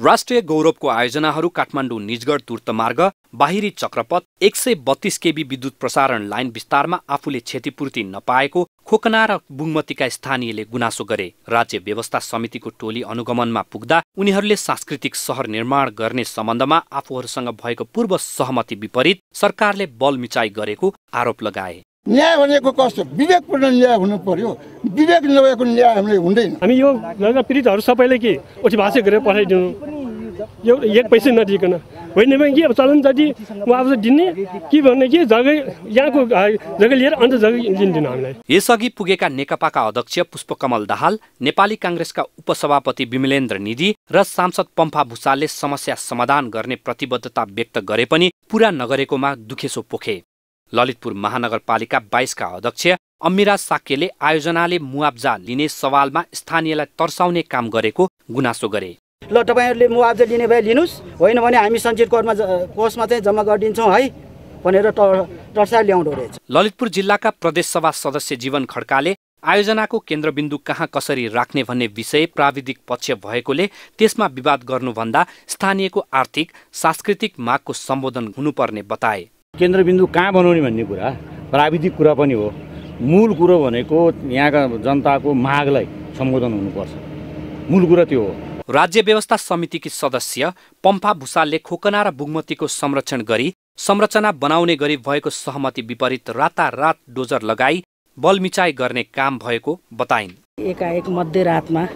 राष्ट्रिय गौरवको आयोजनाहरू काठमाडौँ निजगढ दूर्तमार्ग बाहिरी चक्रपथ एक सय बत्तीस केबी विद्युत प्रसारण लाइन विस्तारमा आफूले क्षतिपूर्ति नपाएको खोकना र बुङमतीका स्थानीयले गुनासो गरे राज्य व्यवस्था समितिको टोली अनुगमनमा पुग्दा उनीहरूले सांस्कृतिक सहर निर्माण गर्ने सम्बन्धमा आफूहरूसँग भएको पूर्व सहमति विपरीत सरकारले बल मिचाई गरेको आरोप लगाए न्याय भनेको कस्तो विवेकपूर्ण न्याय हुनु पर्यो विवेक नभएको न्याय हामीले हुँदैन हामी यो नरेन्द्र पीडितहरू सबैले के उठी भाषा गरेर पठाइदिनु यो एक पैसा नदिकन होइन भने के अब चलन जति अब दिने के भन्ने कि जग्गा यहाँको जग्गा लिएर अन्त जग्गा लिँदैन हामीलाई यसअघि पुगेका नेकपाका अध्यक्ष पुष्पकमल दाहाल नेपाली काङ्ग्रेसका उपसभापति विमलेन्द्र निधि र सांसद पम्फा भूषालले समस्या समाधान गर्ने प्रतिबद्धता व्यक्त गरे पनि पुरा नगरेकोमा दुखेसो पोखे ललितपुर महानगरपालिका बाइसका अध्यक्ष अम्मिराज साक्यले आयोजनाले मुआब्जा लिने सवालमा स्थानीयलाई तर्साउने काम गरेको गुनासो गरे ल तपाईँहरूले मुआब्जा लिने भए लिनुहोस् होइन भने हामी सञ्चित कोर्टमा कोषमा चाहिँ जम्मा गरिदिन्छौँ है भनेर तर्साएर ल्याउँदो रहेछ ललितपुर जिल्लाका प्रदेशसभा सदस्य जीवन खड्काले आयोजनाको केन्द्रबिन्दु कहाँ कसरी राख्ने भन्ने विषय प्राविधिक पक्ष भएकोले त्यसमा विवाद गर्नुभन्दा स्थानीयको आर्थिक सांस्कृतिक मागको सम्बोधन हुनुपर्ने बताए केन्द्रबिन्दु कहाँ बनाउने भन्ने कुरा प्राविधिक कुरा पनि हो मूल कुरो भनेको यहाँका जनताको मागलाई सम्बोधन हुनुपर्छ मूल कुरो त्यो हो राज्य व्यवस्था समितिकी सदस्य पम्फा भुसालले खोकना र बुगमतीको संरक्षण गरी संरचना बनाउने गरी भएको सहमति विपरीत रातारात डोजर लगाई बलमिचाई गर्ने काम भएको बताइन् एकाएक मध्यरातमा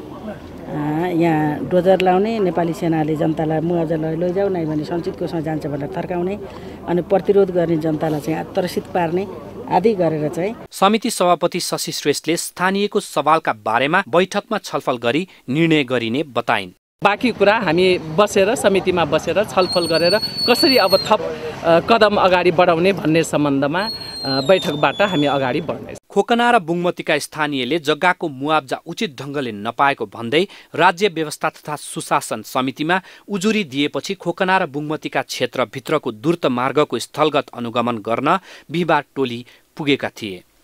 यहाँ डोजर लाउने नेपाली सेनाले जनतालाई मुआजा लैजाऊ नै भने कोषमा जान्छ भनेर थर्काउने अनि प्रतिरोध गर्ने जनतालाई चाहिँ आतर्सित पार्ने आदि गरेर चाहिँ समिति सभापति शशि श्रेष्ठले स्थानीयको सवालका बारेमा बैठकमा छलफल गरी निर्णय गरिने बताइन् बाँकी कुरा हामी बसेर समितिमा बसेर छलफल गरेर कसरी अब थप कदम अगाडि बढाउने भन्ने सम्बन्धमा बैठकबाट हामी अगाडि बढ्नेछौँ खोकना र बुङमतीका स्थानीयले जग्गाको मुआब्जा उचित ढङ्गले नपाएको भन्दै राज्य व्यवस्था तथा सुशासन समितिमा उजुरी दिएपछि खोकना र बुङमतीका क्षेत्रभित्रको दूर्त मार्गको स्थलगत अनुगमन गर्न बिहिबार टोली पुगेका थिए